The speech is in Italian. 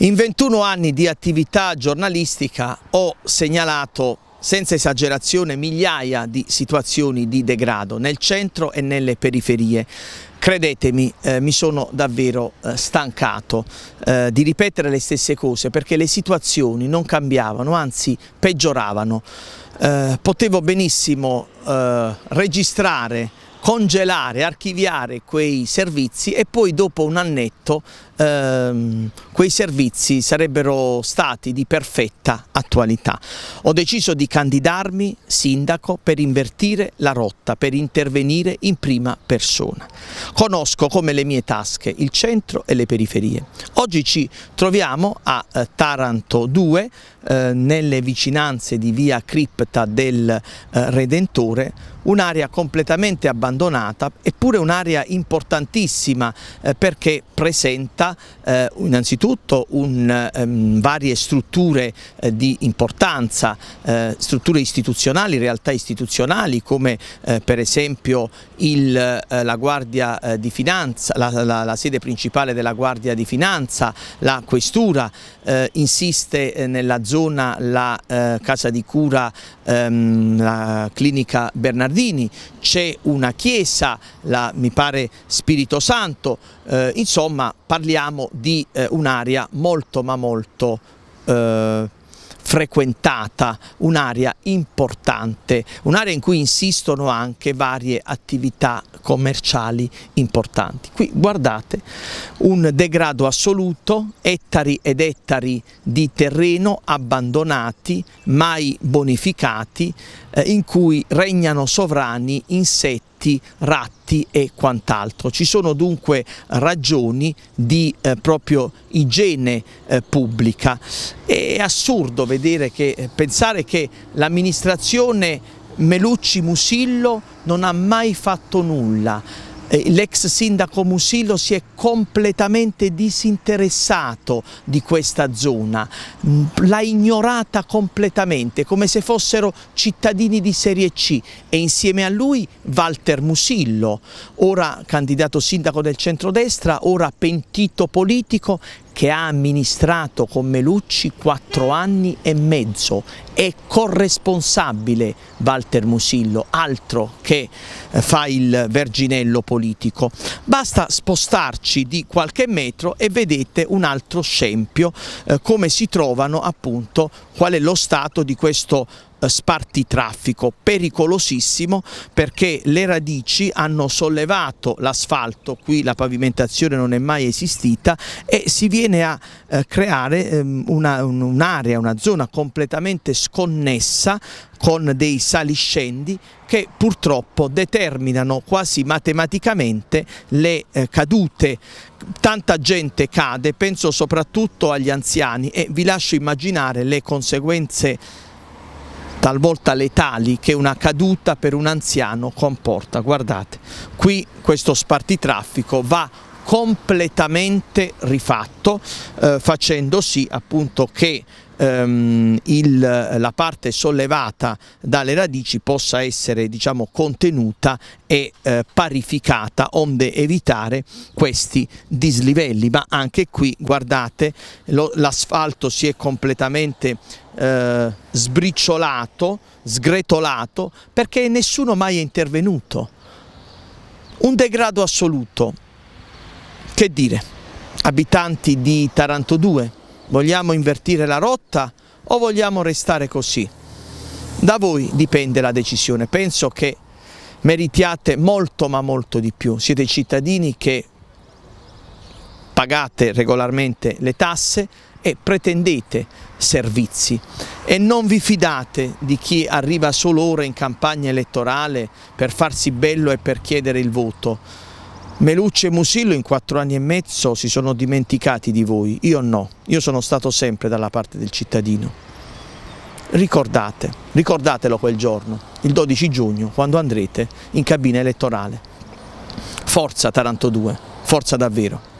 In 21 anni di attività giornalistica ho segnalato senza esagerazione migliaia di situazioni di degrado nel centro e nelle periferie. Credetemi, eh, mi sono davvero eh, stancato eh, di ripetere le stesse cose perché le situazioni non cambiavano, anzi peggioravano. Eh, potevo benissimo eh, registrare congelare, archiviare quei servizi e poi dopo un annetto ehm, quei servizi sarebbero stati di perfetta attualità. Ho deciso di candidarmi sindaco per invertire la rotta, per intervenire in prima persona. Conosco come le mie tasche il centro e le periferie. Oggi ci troviamo a eh, Taranto 2, eh, nelle vicinanze di via Cripta del eh, Redentore, un'area completamente abbandonata eppure un'area importantissima eh, perché presenta eh, innanzitutto un, um, varie strutture eh, di importanza, eh, strutture istituzionali, realtà istituzionali come eh, per esempio il, eh, la, Guardia, di Finanza, la, la, la, sede principale della Guardia di Finanza, la Questura, insiste nella zona la casa di cura, ehm, la clinica Bernardino giardini, c'è una chiesa, la, mi pare Spirito Santo, eh, insomma parliamo di eh, un'area molto ma molto eh, frequentata, un'area importante, un'area in cui insistono anche varie attività commerciali importanti. Qui guardate un degrado assoluto, ettari ed ettari di terreno abbandonati, mai bonificati, eh, in cui regnano sovrani insetti serpenti, ratti e quant'altro. Ci sono dunque ragioni di eh, proprio igiene eh, pubblica. È assurdo vedere che, eh, pensare che l'amministrazione Melucci Musillo non ha mai fatto nulla eh, l'ex sindaco Musillo si è completamente disinteressato di questa zona, mm, l'ha ignorata completamente come se fossero cittadini di serie C e insieme a lui Walter Musillo, ora candidato sindaco del centrodestra, ora pentito politico che ha amministrato con Melucci quattro anni e mezzo, è corresponsabile Walter Musillo, altro che eh, fa il verginello politico. Basta spostarci di qualche metro e vedete un altro scempio, eh, come si trovano appunto, qual è lo stato di questo eh, spartitraffico pericolosissimo perché le radici hanno sollevato l'asfalto, qui la pavimentazione non è mai esistita e si viene a eh, creare ehm, un'area, un una zona completamente sconnessa con dei saliscendi che purtroppo determinano quasi matematicamente le eh, cadute. Tanta gente cade, penso soprattutto agli anziani e vi lascio immaginare le conseguenze talvolta letali che una caduta per un anziano comporta. Guardate, qui questo spartitraffico va completamente rifatto eh, facendo sì appunto che ehm, il, la parte sollevata dalle radici possa essere diciamo contenuta e eh, parificata onde evitare questi dislivelli ma anche qui guardate l'asfalto si è completamente eh, sbriciolato sgretolato perché nessuno mai è intervenuto un degrado assoluto che dire, abitanti di Taranto 2, vogliamo invertire la rotta o vogliamo restare così? Da voi dipende la decisione, penso che meritiate molto ma molto di più, siete cittadini che pagate regolarmente le tasse e pretendete servizi e non vi fidate di chi arriva solo ora in campagna elettorale per farsi bello e per chiedere il voto, Melucci e Musillo in quattro anni e mezzo si sono dimenticati di voi, io no, io sono stato sempre dalla parte del cittadino. Ricordate, ricordatelo quel giorno, il 12 giugno, quando andrete in cabina elettorale. Forza Taranto 2, forza davvero.